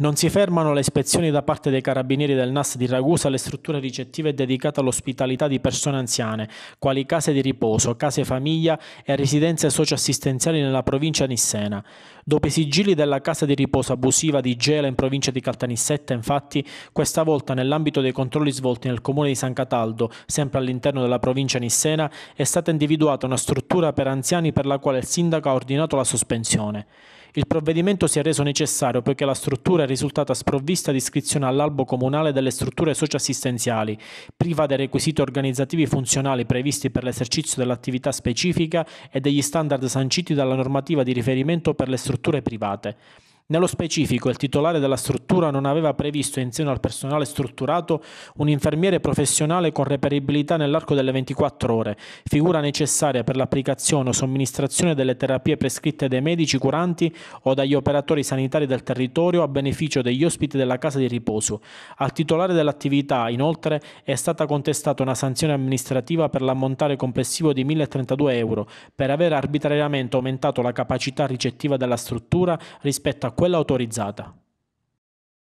Non si fermano le ispezioni da parte dei carabinieri del NAS di Ragusa alle strutture ricettive dedicate all'ospitalità di persone anziane, quali case di riposo, case famiglia e residenze socioassistenziali nella provincia nissena. Dopo i sigilli della casa di riposo abusiva di Gela in provincia di Caltanissetta, infatti, questa volta nell'ambito dei controlli svolti nel comune di San Cataldo, sempre all'interno della provincia nissena, è stata individuata una struttura per anziani per la quale il sindaco ha ordinato la sospensione. Il provvedimento si è reso necessario poiché la struttura è risultata sprovvista di iscrizione all'albo comunale delle strutture socioassistenziali, priva dei requisiti organizzativi funzionali previsti per l'esercizio dell'attività specifica e degli standard sanciti dalla normativa di riferimento per le strutture private. Nello specifico, il titolare della struttura non aveva previsto in seno al personale strutturato un infermiere professionale con reperibilità nell'arco delle 24 ore, figura necessaria per l'applicazione o somministrazione delle terapie prescritte dai medici curanti o dagli operatori sanitari del territorio a beneficio degli ospiti della casa di riposo. Al titolare dell'attività, inoltre, è stata contestata una sanzione amministrativa per l'ammontare complessivo di 1.032 euro per aver arbitrariamente aumentato la capacità ricettiva della struttura rispetto a quella autorizzata.